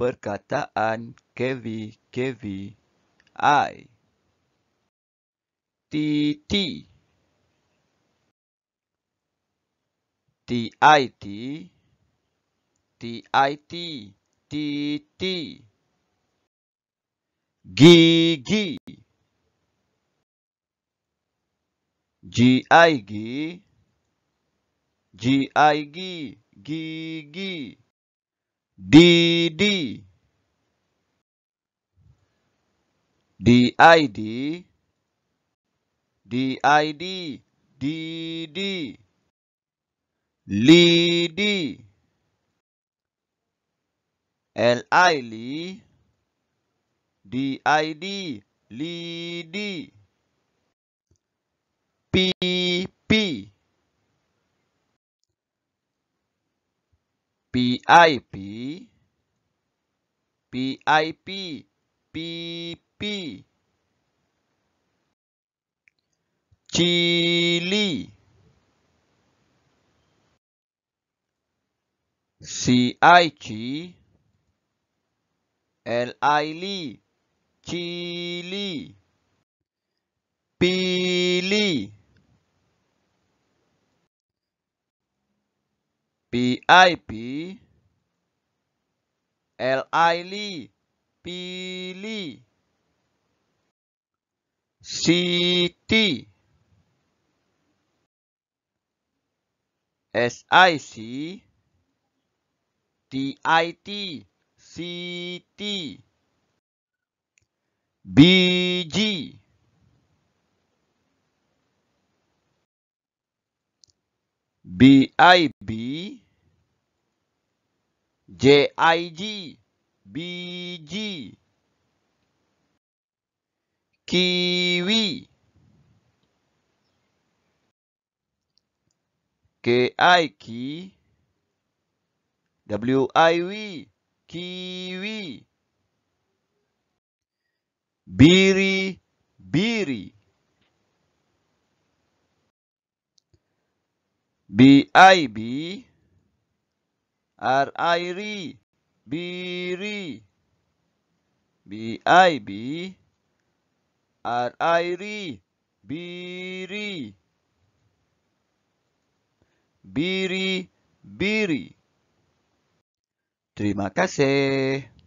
perkataan kevi kevi i T T T i t T i t T T G gigi G i g g i g G gigi. DD DID DID DD LID LI LID LID PIP PIP PP Chile CIG LILE Chile PIP LILI PILI SITI SIC TIT SITI BG BIB -B. J I G B G Kiwi, KI, Ki, WIV, Kiwi, Biri, Biri, BIB, R I R I B R I B I B R I R I B R I B R I B R I Terima kasih